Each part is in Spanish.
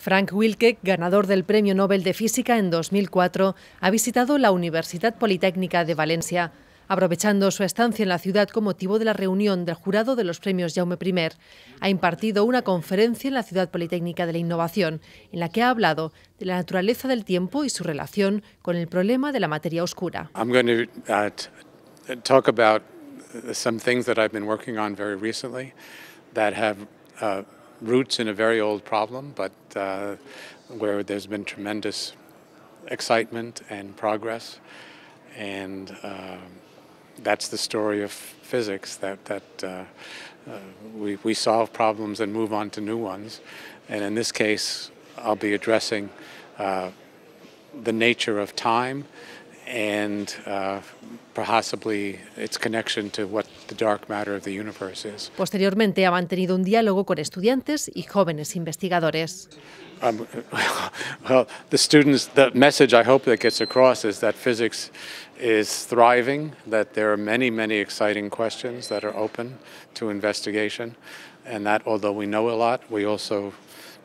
Frank Wilke, ganador del Premio Nobel de Física en 2004, ha visitado la Universidad Politécnica de Valencia, aprovechando su estancia en la ciudad con motivo de la reunión del jurado de los premios Jaume I. Ha impartido una conferencia en la Ciudad Politécnica de la Innovación, en la que ha hablado de la naturaleza del tiempo y su relación con el problema de la materia oscura. I'm going to, uh, talk about some things that I've been working on uh, roots in a very old problem, but uh, where there's been tremendous excitement and progress. And uh, that's the story of physics, that, that uh, uh, we, we solve problems and move on to new ones. And in this case, I'll be addressing uh, the nature of time and uh, possibly its connection to what the dark matter of the universe is. Posteriormente ha mantenido un diálogo con estudiantes y jóvenes investigadores. Um, well, the students, the message I hope that gets across is that physics is thriving, that there are many, many exciting questions that are open to investigation, and that although we know a lot, we also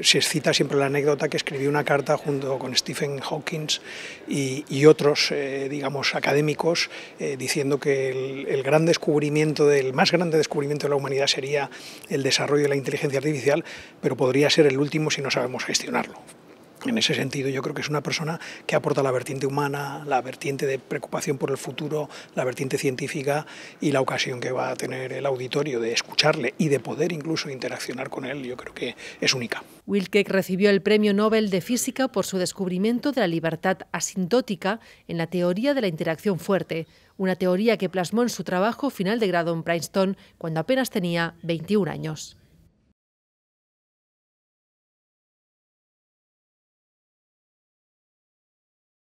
Se cita siempre la anécdota que escribió una carta junto con Stephen Hawking y, otros, eh, digamos, académicos, eh, diciendo que el, gran descubrimiento, más grande descubrimiento de la humanidad sería el desarrollo de la inteligencia artificial, pero podría ser el último si no sabemos gestionarlo. En ese sentido, yo creo que es una persona que aporta la vertiente humana, la vertiente de preocupación por el futuro, la vertiente científica y la ocasión que va a tener el auditorio de escucharle y de poder incluso interaccionar con él, yo creo que es única. Wilke recibió el Premio Nobel de Física por su descubrimiento de la libertad asintótica en la teoría de la interacción fuerte, una teoría que plasmó en su trabajo final de grado en Princeton cuando apenas tenía 21 años.